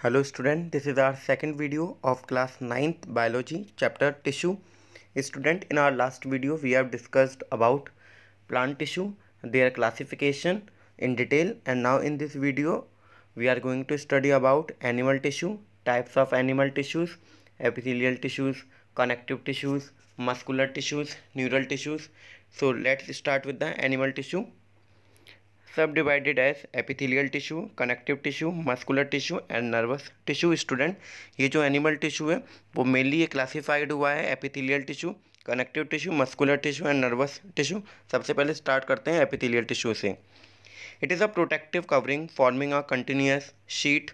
Hello student, this is our second video of class 9th biology chapter tissue. Student, in our last video we have discussed about plant tissue, their classification in detail and now in this video we are going to study about animal tissue, types of animal tissues, epithelial tissues, connective tissues, muscular tissues, neural tissues. So let's start with the animal tissue. सब divided as epithelial tissue connective tissue muscular tissue and nervous tissue student ये जो animal tissue है वो mainly ये classified हुआ है epithelial tissue connective tissue muscular tissue and nervous tissue सबसे पहले स्टार्ट करते हैं एपिथेलियल टिश्यू से it is a protective covering forming a continuous sheet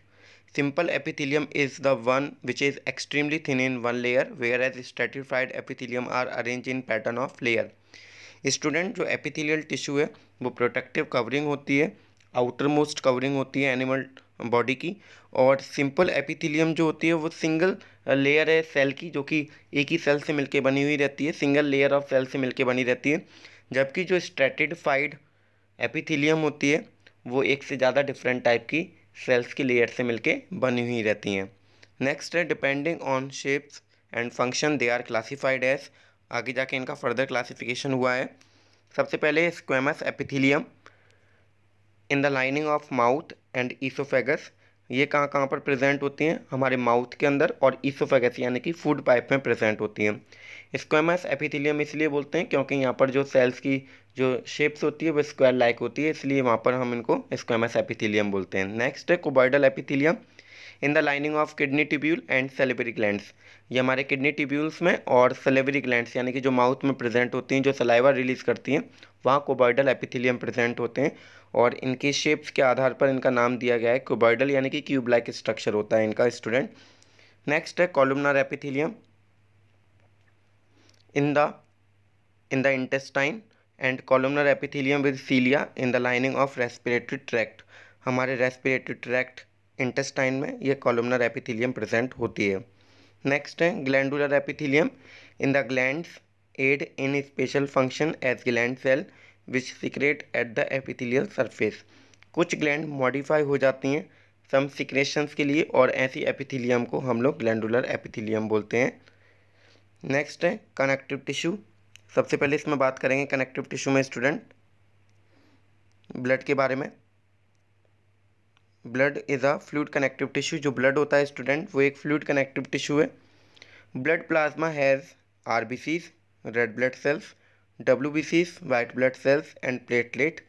simple epithelium is the one which is extremely thin in one layer whereas stratified epithelium are arrange in pattern of layer student जो epithelial tissue है वो protective covering होती है outer most covering होती है animal body की और simple epithelium जो होती है वो सिंगल लेयर है सेल की जो कि एक ही सेल से मिलके बनी हुई रहती है सिंगल लेयर ऑफ सेल से मिलके बनी रहती है जबकि जो स्ट्रेटिफाइड एपिथेलियम होती है वो एक से ज़्यादा डिफरेंट टाइप की सेल्स की लेयर से मिलके बनी हुई रहती हैं नेक्स्ट है depending on shapes and function they are classified as आगे जाके इनका फर्दर क्लासिफिकेशन हुआ है सबसे पहले squamous epithelium in the lining of mouth and oesophagus ये कहाँ कहाँ पर प्रेजेंट होती हैं हमारे माउथ के अंदर और ईसोफेगस यानी कि फूड पाइप में प्रेजेंट होती हैं स्क्वेमस एपिथीलियम इसलिए बोलते हैं क्योंकि यहाँ पर जो सेल्स की जो शेप्स होती है वो स्क्वायर लाइक होती है इसलिए वहाँ पर हम इनको स्क्वेमस एपिथीलियम बोलते हैं नेक्स्ट है cuboidal epithelium in the lining of kidney tubule and salivary gland ये हमारे किडनी टिब्यूल्स में और सेलेबरी ग्लैंड्स यानी कि जो माउथ में प्रेजेंट होती हैं जो सलाइवा रिलीज़ करती हैं वहाँ कोबॉइडल एपिथिलियम प्रेजेंट होते हैं और इनके शेप्स के आधार पर इनका नाम दिया गया है कोबॉइडल यानी कि क्यूब लाइक स्ट्रक्चर होता है इनका स्टूडेंट नेक्स्ट है columnar epithelium in the in the intestine and columnar epithelium with cilia in the lining of respiratory tract हमारे रेस्पिरेटरी ट्रैक्ट इंटेस्टाइन में ये कॉलमनर एपिथिलियम प्रेजेंट होती है नेक्स्ट है glandular epithelium in the glands aid in special function as gland cell which secrete at the epithelial surface कुछ gland modify हो जाती हैं सम सिक्रेशंस के लिए और ऐसी एपिथिलियम को हम लोग ग्लैंडुलर एपिथिलियम बोलते हैं नेक्स्ट है कनेक्टिव टिश्यू सबसे पहले इसमें बात करेंगे कनेक्टिव टिश्यू में स्टूडेंट ब्लड के बारे में blood is a fluid connective tissue जो ब्लड होता है स्टूडेंट वो एक फ्लूड कनेक्टिव टिश्यू है blood plasma has R B Cs red blood cells W B Cs white blood cells and platelet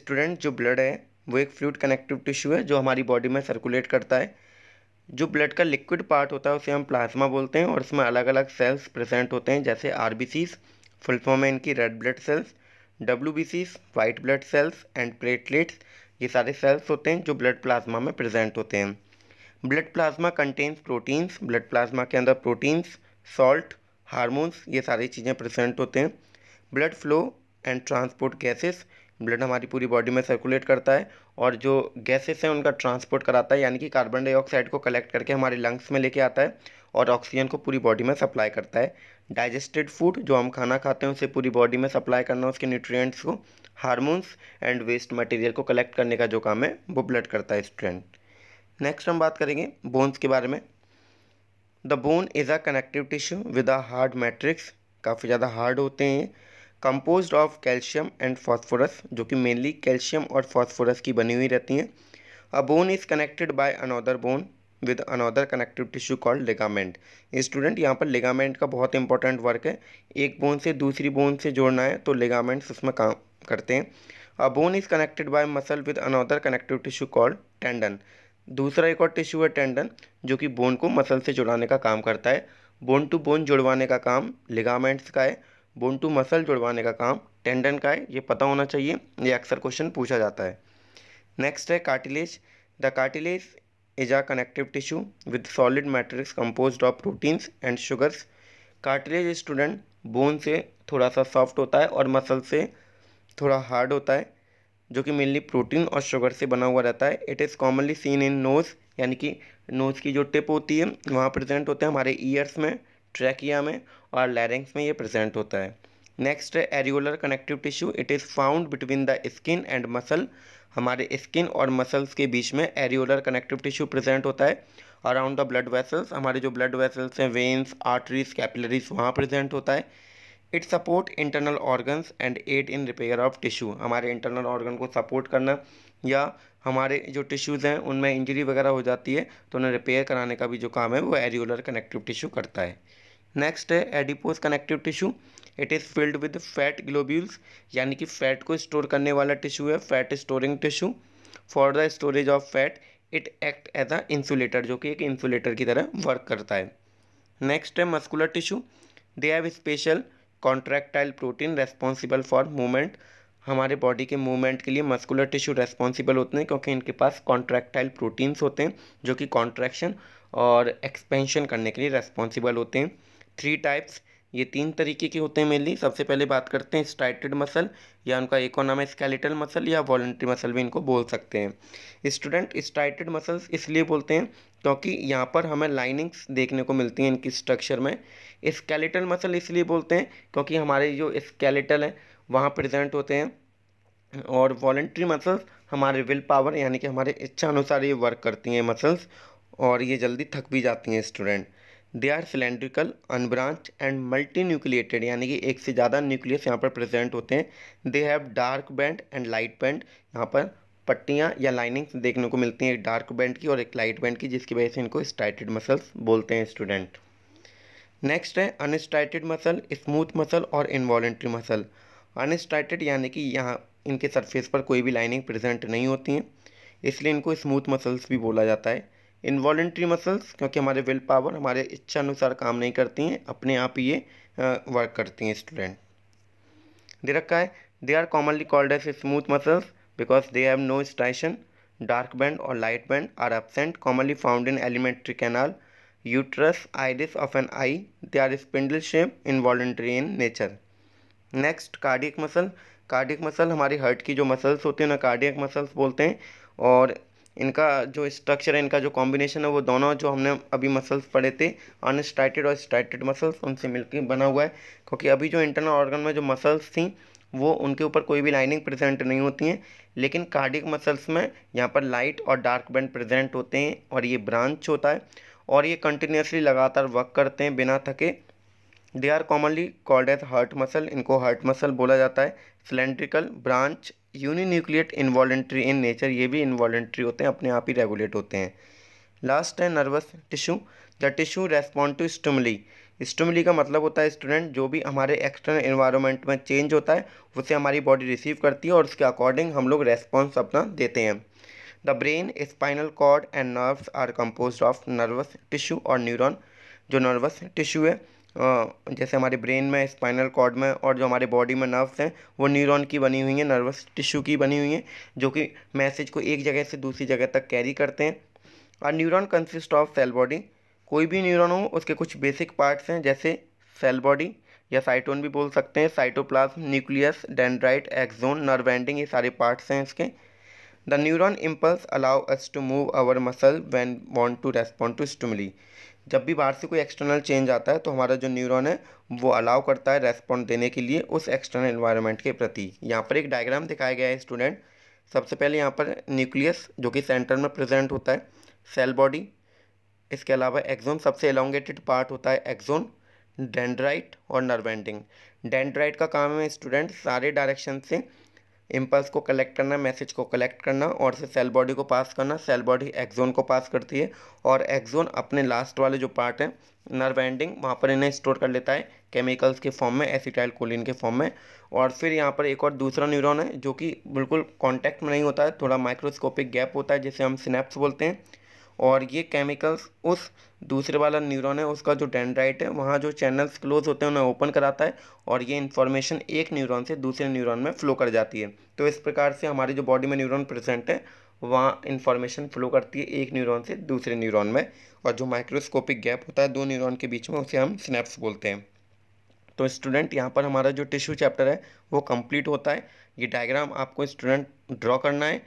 student जो ब्लड है वो एक फ्लूड कनेक्टिव टिश्यू है जो हमारी बॉडी में सर्कुलेट करता है जो ब्लड का लिक्विड पार्ट होता है उसे हम प्लाज्मा बोलते हैं और इसमें अलग अलग सेल्स प्रेजेंट होते हैं जैसे R B Cs full form है इनकी red blood cells W B Cs white blood cells and platelets ये सारे सेल्स होते हैं जो ब्लड प्लाज्मा में प्रेजेंट होते हैं blood plasma contains proteins blood plasma के अंदर प्रोटीन्स सॉल्ट हारमोन्स ये सारी चीज़ें प्रेजेंट होते हैं blood flow and transport gases blood हमारी पूरी बॉडी में सर्कुलेट करता है और जो गैसेस हैं उनका ट्रांसपोर्ट कराता है यानी कि कार्बन डाइऑक्साइड को कलेक्ट करके हमारे लंग्स में लेके आता है और ऑक्सीजन को पूरी बॉडी में सप्लाई करता है डाइजेस्टेड फूड जो हम खाना खाते हैं उसे पूरी बॉडी में सप्लाई करना उसके न्यूट्रियट्स को हारमोन्स एंड वेस्ट मटेरियल को कलेक्ट करने का जो काम है वो ब्लड करता है स्टूडेंट नेक्स्ट हम बात करेंगे बोन्स के बारे में the bone is a connective tissue with a hard matrix काफ़ी ज़्यादा हार्ड होते हैं compose of calcium and phosphorus जो कि मेनली कैल्शियम और फॉस्फोरस की बनी हुई रहती हैं a bone is connected by another bone with another connective tissue called ligament student यहाँ पर लिगामेंट का बहुत इंपॉर्टेंट वर्क है एक बोन से दूसरी बोन से जोड़ना है तो लिगामेंट्स उसमें काम करते हैं a bone is connected by muscle with another connective tissue called tendon दूसरा एक और टिश्यू है टेंडन जो कि बोन को मसल से जुड़ाने का काम करता है बोन टू बोन जुड़वाने का काम लिगामेंट्स का है बोन टू मसल जुड़वाने का काम टेंडन का है ये पता होना चाहिए ये अक्सर क्वेश्चन पूछा जाता है नेक्स्ट है cartilage the cartilage is a connective tissue with solid matrix compose of proteins and sugars cartilage student bone से थोड़ा सा सॉफ्ट होता है और मसल से थोड़ा हार्ड होता है जो कि मेनली प्रोटीन और शुगर से बना हुआ रहता है it is commonly seen in nose यानी कि नोज़ की जो टिप होती है वहाँ प्रेजेंट होते हैं हमारे ईयर्स में ट्रैकिया में और लैरिंग्स में ये प्रेजेंट होता है नेक्स्ट है areolar connective tissue it is found between the skin and muscle हमारे स्किन और मसल्स के बीच में एरियोलर कनेक्टिव टिश्यू प्रेजेंट होता है अराउंड द ब्लड वेसल्स हमारे जो ब्लड वेसल्स हैं वेन्स आर्टरीज कैपिलरीज वहाँ प्रेजेंट होता है it support internal organs and aid in repair of tissue हमारे इंटरनल ऑर्गन को सपोर्ट करना या हमारे जो टिश्यूज़ हैं उनमें इंजरी वगैरह हो जाती है तो उन्हें रिपेयर कराने का भी जो काम है वो एरियोलर कनेक्टिव टिश्यू करता है नेक्स्ट है adipose connective tissue it is filled with fat globules यानी कि फैट को स्टोर करने वाला टिश्यू है fat storing tissue for the storage of fat it act as a insulator जो कि एक इंसुलेटर की तरह वर्क करता है नेक्स्ट है muscular tissue they have special contractile protein responsible for movement हमारे बॉडी के मूवमेंट के लिए मस्कुलर टिश्यू रेस्पॉन्सिबल होते हैं क्योंकि इनके पास कॉन्ट्रैक्टाइल प्रोटीन्स होते हैं जो कि कॉन्ट्रैक्शन और एक्सपेंशन करने के लिए रेस्पॉन्सिबल होते हैं थ्री टाइप्स ये तीन तरीके के होते हैं मेनली सबसे पहले बात करते हैं स्टाइटेड मसल या उनका एक और नाम है स्केलेटल मसल या वॉलेंट्री मसल भी इनको बोल सकते हैं स्टूडेंट स्ट्राइटेड मसल्स इसलिए बोलते हैं क्योंकि यहाँ पर हमें लाइनिंग्स देखने को मिलती हैं इनकी स्ट्रक्चर में स्केलेटल मसल इसलिए बोलते हैं क्योंकि हमारे जो स्केलेटल है वहाँ प्रजेंट होते हैं और वॉलेंट्री मसल्स हमारे विल पावर यानी कि हमारे इच्छा अनुसार ये वर्क करती हैं मसल्स और ये जल्दी थक भी जाती हैं student they are cylindrical unbranch and multinucleated यानी कि एक से ज़्यादा न्यूक्लियस यहाँ पर प्रेजेंट होते हैं they have dark band and light band यहाँ पर पट्टियाँ या लाइनिंग्स देखने को मिलती हैं एक डार्क बैंड की और एक लाइट बैंड की जिसकी वजह से इनको स्ट्राइटेड मसल्स बोलते हैं स्टूडेंट नेक्स्ट है अनस्ट्राइटेड मसल स्मूथ मसल और इन्वॉलेंट्री मसल अनस्ट्राइटेड यानी कि यहाँ इनके सरफेस पर कोई भी लाइनिंग प्रेजेंट नहीं होती हैं इसलिए इनको स्मूथ मसल्स भी बोला जाता है इन्वॉलेंट्री मसल्स क्योंकि हमारे विल पावर हमारे इच्छा अनुसार काम नहीं करती हैं अपने आप ही ये वर्क करती हैं स्टूडेंट दे रखा है they are commonly called as smooth muscles because they have no striation dark band और light band are absent commonly found in alimentary canal uterus iris of an eye they are spindle shape involuntary in nature next cardiac muscle cardiac muscle हमारी heart की जो muscles होती हैं ना cardiac muscles बोलते हैं और इनका जो स्ट्रक्चर है इनका जो कॉम्बिनेशन है वो दोनों जो हमने अभी मसल्स पढ़े थे अनस्टाइटेड और स्टाइटेड मसल्स उनसे मिलकर बना हुआ है क्योंकि अभी जो इंटरनल ऑर्गन में जो मसल्स थी वो उनके ऊपर कोई भी लाइनिंग प्रेजेंट नहीं होती हैं लेकिन कार्डिक मसल्स में यहाँ पर लाइट और डार्क बैंड प्रेजेंट होते हैं और ये ब्रांच होता है और ये कंटिन्यूसली लगातार वर्क करते हैं बिना थके they are commonly called as heart muscle इनको हार्ट मसल बोला जाता है cylindrical branch uninucleate involuntary in nature ये भी इन्वॉलेंट्री होते हैं अपने आप ही रेगुलेट होते हैं लास्ट है nervous tissue the tissue respond to stimuli stimuli का मतलब होता है स्टूडेंट जो भी हमारे एक्सटर्नल इन्वायरमेंट में चेंज होता है उसे हमारी बॉडी रिसीव करती है और उसके अकॉर्डिंग हम लोग रेस्पॉन्स अपना देते हैं the brain spinal cord and nerves are compose of nervous tissue और न्यूरोन जो नर्वस टिश्यू है जैसे हमारे ब्रेन में स्पाइनल कॉर्ड में और जो हमारे बॉडी में नर्व्स हैं वो न्यूरॉन की बनी हुई हैं नर्वस टिश्यू की बनी हुई हैं जो कि मैसेज को एक जगह से दूसरी जगह तक कैरी करते हैं और neuron consist of cell body कोई भी न्यूरॉन हो उसके कुछ बेसिक पार्ट्स हैं जैसे सेल बॉडी या साइटोन भी बोल सकते हैं cytoplasm nucleus dendrite axon nerve ending ये सारे पार्ट्स हैं इसके the neuron impulse allow us to move our muscle when want to respond to stimuli जब भी बाहर से कोई एक्सटर्नल चेंज आता है तो हमारा जो न्यूरॉन है वो अलाउ करता है रेस्पॉन्ड देने के लिए उस एक्सटर्नल इन्वायरमेंट के प्रति यहाँ पर एक डायग्राम दिखाया गया है स्टूडेंट सबसे पहले यहाँ पर न्यूक्लियस जो कि सेंटर में प्रेजेंट होता है सेल बॉडी इसके अलावा एक्जोन सबसे एलोंगेटेड पार्ट होता है एक्जोन डेंड्राइट और नर्वेंडिंग डेंड्राइट का काम है स्टूडेंट सारे डायरेक्शन से इम्पल्स को कलेक्ट करना मैसेज को कलेक्ट करना और से सेल बॉडी को पास करना सेल बॉडी एक्जोन को पास करती है और एक्जोन अपने लास्ट वाले जो पार्ट है नर्व एंडिंग वहाँ पर इन्हें स्टोर कर लेता है केमिकल्स के फॉर्म में एसिटाइल कोलिन के फॉर्म में और फिर यहाँ पर एक और दूसरा न्यूरॉन है जो कि बिल्कुल कॉन्टैक्ट में नहीं होता है थोड़ा माइक्रोस्कोपिक गैप होता है जिसे हम स्नैप्स बोलते हैं और ये केमिकल्स उस दूसरे वाला न्यूरॉन है उसका जो डेंड्राइट है वहाँ जो चैनल्स क्लोज होते हैं उन्हें ओपन कराता है और ये इन्फॉर्मेशन एक न्यूरॉन से दूसरे न्यूरॉन में फ़्लो कर जाती है तो इस प्रकार से हमारी जो बॉडी में न्यूरॉन प्रेजेंट है वहाँ इन्फॉर्मेशन फ्लो करती है एक न्यूरॉन से दूसरे न्यूरॉन में और जो माइक्रोस्कोपिक गैप होता है दो न्यूरॉन के बीच में उसे हम स्नैप्स बोलते हैं तो स्टूडेंट यहाँ पर हमारा जो टिश्यू चैप्टर है वो कम्प्लीट होता है ये डायग्राम आपको स्टूडेंट ड्रॉ करना है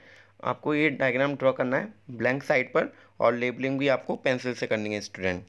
आपको ये डायग्राम ड्रॉ करना है ब्लैंक साइड पर और लेबलिंग भी आपको पेंसिल से करनी है स्टूडेंट